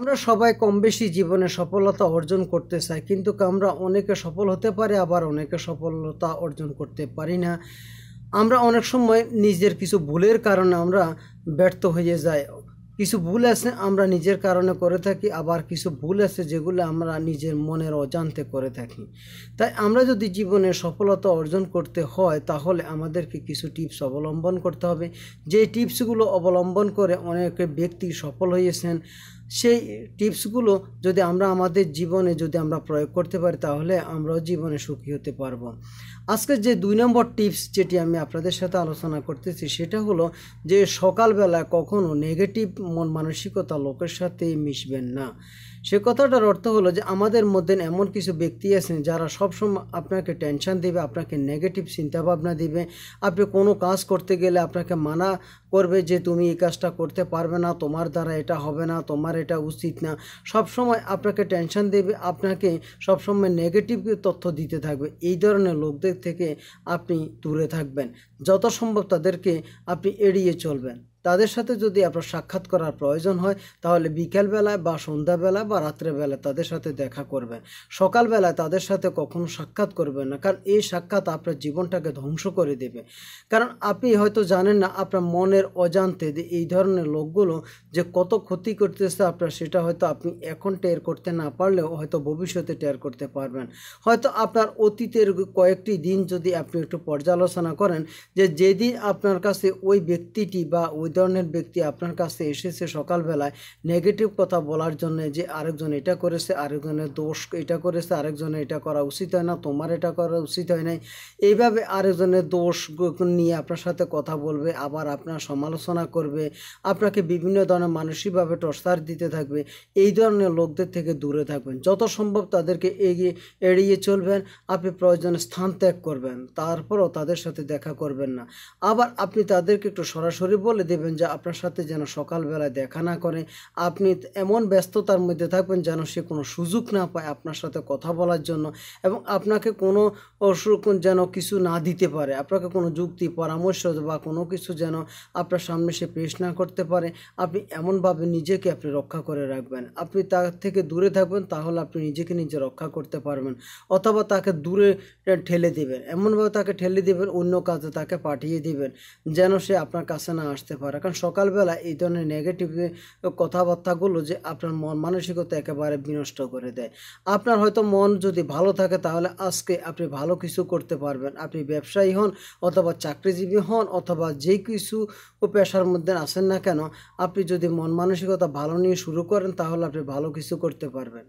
আমরা সবাই কম বেশি জীবনে সফলতা অর্জন করতে চাই কিন্তু আমরা অনেকে সফল হতে পারে আবার অনেকে সফলতা অর্জন করতে পারি না আমরা অনেক সময় নিজের কিছু ভুলের কারণে আমরা ব্যর্থ হয়ে যাই কিছু ভুল আছে আমরা নিজের কারণে করে থাকি আবার কিছু ভুল আছে যেগুলো আমরা নিজের মনের অজান্তে করে থাকি তাই আমরা যদি জীবনে সফলতা অর্জন করতে হয় তাহলে আমাদেরকে কিছু টিপস অবলম্বন করতে হবে যে টিপসগুলো অবলম্বন করে অনেক ব্যক্তি সফল হয়েছেন সেই টিপসগুলো যদি আমরা আমাদের জীবনে যদি আমরা প্রয়োগ করতে পারি তাহলে আমরাও জীবনে সুখী হতে পারবো আজকে যে দুই নম্বর টিপস যেটি আমি আপনাদের সাথে আলোচনা করতেছি সেটা হলো যে সকালবেলা কখনও নেগেটিভ মন মানসিকতা লোকের সাথে মিশবেন না সে কথাটার অর্থ হলো যে আমাদের মধ্যে এমন কিছু ব্যক্তি আছেন যারা সবসময় আপনাকে টেনশান দেবে আপনাকে নেগেটিভ চিন্তাভাবনা দিবে আপনি কোনো কাজ করতে গেলে আপনাকে মানা করবে যে তুমি এই কাজটা করতে পারবে না তোমার দ্বারা এটা হবে না তোমার এটা উচিত না সব সময় আপনাকে টেনশন দেবে আপনাকে সবসময় নেগেটিভ তথ্য দিতে থাকবে এই ধরনের লোকদের থেকে আপনি দূরে থাকবেন যত সম্ভব তাদেরকে আপনি এড়িয়ে চলবেন তাদের সাথে যদি আপনার সাক্ষাৎ করার প্রয়োজন হয় তাহলে বিকেলবেলায় বা সন্ধ্যাবেলায় বা রাত্রেবেলায় তাদের সাথে দেখা করবেন সকালবেলায় তাদের সাথে কখনো সাক্ষাৎ করবেন না কারণ এই সাক্ষাৎ আপনার জীবনটাকে ধ্বংস করে দেবে কারণ আপনি হয়তো জানেন না আপনার মনের অজান্তে যে এই ধরনের লোকগুলো যে কত ক্ষতি করতেছে আপনার সেটা হয়তো আপনি এখন টের করতে না পারলেও হয়তো ভবিষ্যতে টের করতে পারবেন হয়তো আপনার অতীতের কয়েকটি দিন যদি আপনি একটু পর্যালোচনা করেন যে যেদিন আপনার কাছে ওই ব্যক্তিটি বা ওই ওই ধরনের ব্যক্তি আপনার কাছে এসেছে সকালবেলায় নেগেটিভ কথা বলার জন্য যে আরেকজন এটা করেছে আরেকজনের দোষ এটা করেছে আরেকজনের এটা করা উচিত হয় না তোমার এটা করা উচিত হয় নাই এইভাবে আরেকজনের দোষ নিয়ে আপনার সাথে কথা বলবে আবার আপনার সমালোচনা করবে আপনাকে বিভিন্ন ধরনের মানসিকভাবে টর্চার দিতে থাকবে এই ধরনের লোকদের থেকে দূরে থাকবেন যত সম্ভব তাদেরকে এগিয়ে এড়িয়ে চলবেন আপনি প্রয়োজনে স্থান ত্যাগ করবেন তারপরও তাদের সাথে দেখা করবেন না আবার আপনি তাদেরকে একটু সরাসরি বলে দেবেন দেবেন যে আপনার সাথে যেন সকালবেলায় দেখা না করে আপনি এমন ব্যস্ততার মধ্যে থাকবেন যেন সে কোনো সুযোগ না পায় আপনার সাথে কথা বলার জন্য এবং আপনাকে কোনো যেন কিছু না দিতে পারে আপনাকে কোনো যুক্তি পরামর্শ বা কোনো কিছু যেন আপনার সামনে সে পেশ না করতে পারে আপনি এমনভাবে নিজেকে আপনি রক্ষা করে রাখবেন আপনি তার থেকে দূরে থাকবেন তাহলে আপনি নিজেকে নিজে রক্ষা করতে পারবেন অথবা তাকে দূরে ঠেলে দেবেন এমনভাবে তাকে ঠেলে দেবেন অন্য কাজে তাকে পাঠিয়ে দেবেন যেন সে আপনার কাছে না আসতে পারে পারে কারণ সকালবেলা এই ধরনের নেগেটিভ কথাবার্তাগুলো যে আপনার মন মানসিকতা একেবারে বিনষ্ট করে দেয় আপনার হয়তো মন যদি ভালো থাকে তাহলে আজকে আপনি ভালো কিছু করতে পারবেন আপনি ব্যবসায়ী হন অথবা চাকরিজীবী হন অথবা যে কিছু পেশার মধ্যে আসেন না কেন আপনি যদি মন মানসিকতা ভালো নিয়ে শুরু করেন তাহলে আপনি ভালো কিছু করতে পারবেন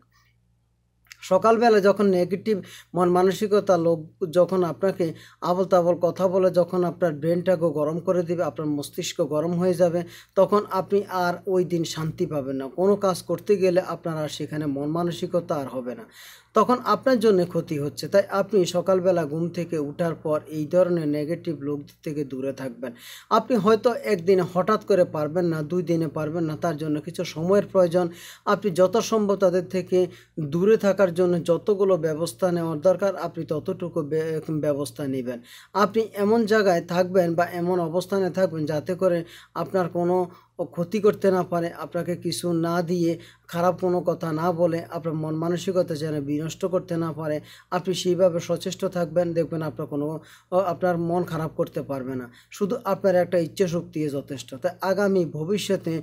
সকালবেলা যখন নেগেটিভ মন মানসিকতা লোক যখন আপনাকে আবল তাবল কথা বলে যখন আপনার ব্রেনটাকে গরম করে দেবে আপনার মস্তিষ্ক গরম হয়ে যাবে তখন আপনি আর ওই দিন শান্তি পাবেন না কোনো কাজ করতে গেলে আপনার আর সেখানে মন মানসিকতা আর হবে না তখন আপনার জন্য ক্ষতি হচ্ছে তাই আপনি সকালবেলা ঘুম থেকে উঠার পর এই ধরনের নেগেটিভ লোকদের থেকে দূরে থাকবেন আপনি হয়তো একদিনে হঠাৎ করে পারবেন না দুই দিনে পারবেন না তার জন্য কিছু সময়ের প্রয়োজন আপনি যত সম্ভব তাদের থেকে দূরে থাকার করার জন্য যতগুলো ব্যবস্থা নেওয়ার দরকার আপনি ততটুকু ব্যবস্থা নেবেন আপনি এমন জায়গায় থাকবেন বা এমন অবস্থানে থাকবেন যাতে করে আপনার কোনো ও ক্ষতি করতে না পারে আপনাকে কিছু না দিয়ে খারাপ কোনো কথা না বলে আপনার মন মানসিকতা যেন বিনষ্ট করতে না পারে আপনি সেইভাবে সচেষ্ট থাকবেন দেখবেন আপনার কোনো আপনার মন খারাপ করতে পারবে না শুধু আপনার একটা ইচ্ছে শক্তি যথেষ্ট তাই আগামী ভবিষ্যতে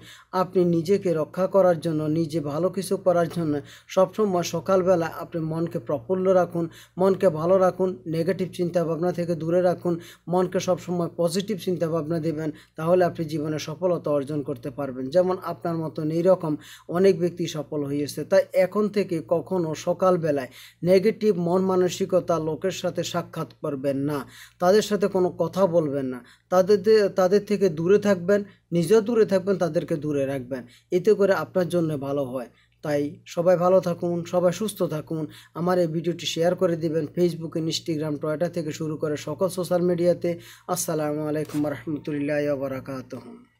আপনি নিজেকে রক্ষা করার জন্য নিজে ভালো কিছু করার জন্য সবসময় সকালবেলা আপনি মনকে প্রফুল্ল রাখুন মনকে ভালো রাখুন নেগেটিভ চিন্তাভাবনা থেকে দূরে রাখুন মনকে সবসময় পজিটিভ চিন্তাভাবনা দেবেন তাহলে আপনি জীবনে সফলতা অর্জন করতে পারবেন যেমন আপনার মতন এইরকম অনেক ব্যক্তি সফল হয়েছে তাই এখন থেকে কখনও সকালবেলায় নেগেটিভ মন মানসিকতা লোকের সাথে সাক্ষাৎ করবেন না তাদের সাথে কোনো কথা বলবেন না তাদের তাদের থেকে দূরে থাকবেন নিজেও দূরে থাকবেন তাদেরকে দূরে রাখবেন এতে করে আপনার জন্য ভালো হয় তাই সবাই ভালো থাকুন সবাই সুস্থ থাকুন আমার এই ভিডিওটি শেয়ার করে দিবেন ফেসবুক ইনস্টাগ্রাম টয়টা থেকে শুরু করে সকল সোশ্যাল মিডিয়াতে আসসালামু আলাইকুম রহমতুল্লাহ বারাকাতহম